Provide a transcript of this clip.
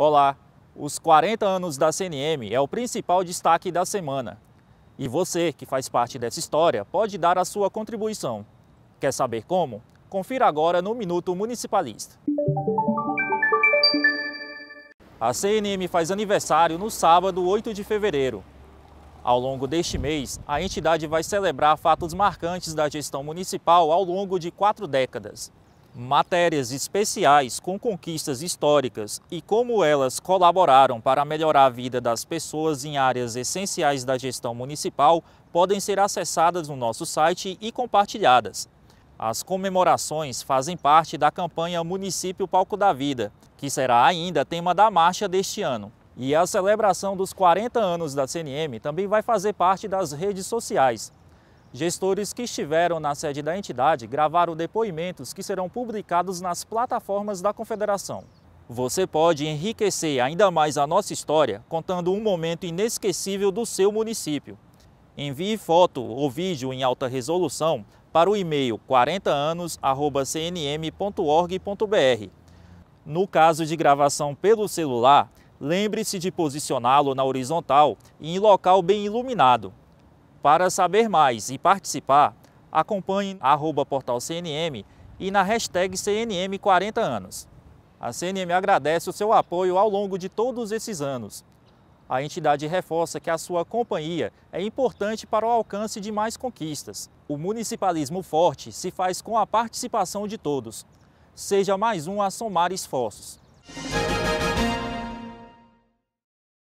Olá, os 40 anos da CNM é o principal destaque da semana. E você, que faz parte dessa história, pode dar a sua contribuição. Quer saber como? Confira agora no Minuto Municipalista. A CNM faz aniversário no sábado 8 de fevereiro. Ao longo deste mês, a entidade vai celebrar fatos marcantes da gestão municipal ao longo de quatro décadas matérias especiais com conquistas históricas e como elas colaboraram para melhorar a vida das pessoas em áreas essenciais da gestão municipal podem ser acessadas no nosso site e compartilhadas. As comemorações fazem parte da campanha Município Palco da Vida, que será ainda tema da marcha deste ano. E a celebração dos 40 anos da CNM também vai fazer parte das redes sociais, Gestores que estiveram na sede da entidade gravaram depoimentos que serão publicados nas plataformas da Confederação. Você pode enriquecer ainda mais a nossa história contando um momento inesquecível do seu município. Envie foto ou vídeo em alta resolução para o e-mail 40anos@cnm.org.br. No caso de gravação pelo celular, lembre-se de posicioná-lo na horizontal e em local bem iluminado. Para saber mais e participar, acompanhe arroba portal CNM e na hashtag CNM 40 anos. A CNM agradece o seu apoio ao longo de todos esses anos. A entidade reforça que a sua companhia é importante para o alcance de mais conquistas. O municipalismo forte se faz com a participação de todos. Seja mais um a somar esforços.